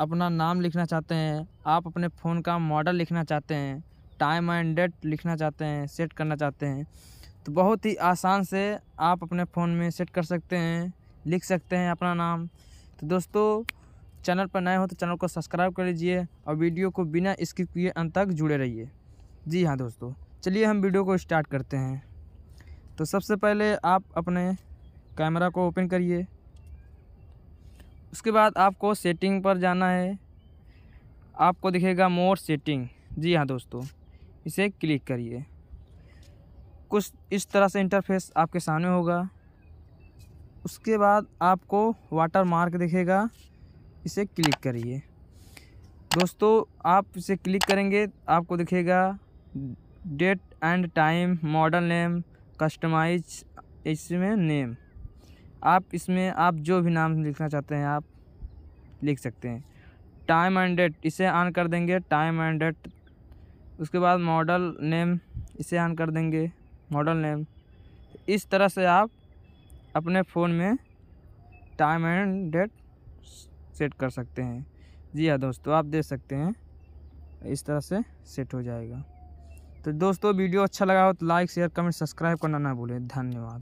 अपना नाम लिखना चाहते हैं आप अपने फ़ोन का मॉडल लिखना चाहते हैं टाइम एंड डेट लिखना चाहते हैं सेट करना चाहते हैं तो बहुत ही आसान से आप अपने फ़ोन में सेट कर सकते हैं लिख सकते हैं अपना नाम तो दोस्तों चैनल पर नए हो तो चैनल को सब्सक्राइब कर लीजिए और वीडियो को बिना स्किप किए अंत तक जुड़े रहिए जी हाँ दोस्तों चलिए हम वीडियो को स्टार्ट करते हैं तो सबसे पहले आप अपने कैमरा को ओपन करिए उसके बाद आपको सेटिंग पर जाना है आपको दिखेगा मोर सेटिंग जी हाँ दोस्तों इसे क्लिक करिए कुछ इस तरह से इंटरफेस आपके सामने होगा उसके बाद आपको वाटर मार्क दिखेगा इसे क्लिक करिए दोस्तों आप इसे क्लिक करेंगे आपको दिखेगा date and time model name customise इसमें नेम आप इसमें आप जो भी नाम लिखना चाहते हैं आप लिख सकते हैं टाइम एंड डेट इसे ऑन कर देंगे टाइम एंड डेट उसके बाद मॉडल नेम इसे ऑन कर देंगे मॉडल नेम इस तरह से आप अपने फ़ोन में टाइम एंड डेट सेट कर सकते हैं जी हाँ दोस्तों आप देख सकते हैं इस तरह से सेट हो जाएगा तो दोस्तों वीडियो अच्छा लगा हो तो लाइक शेयर कमेंट सब्सक्राइब करना ना भूलें धन्यवाद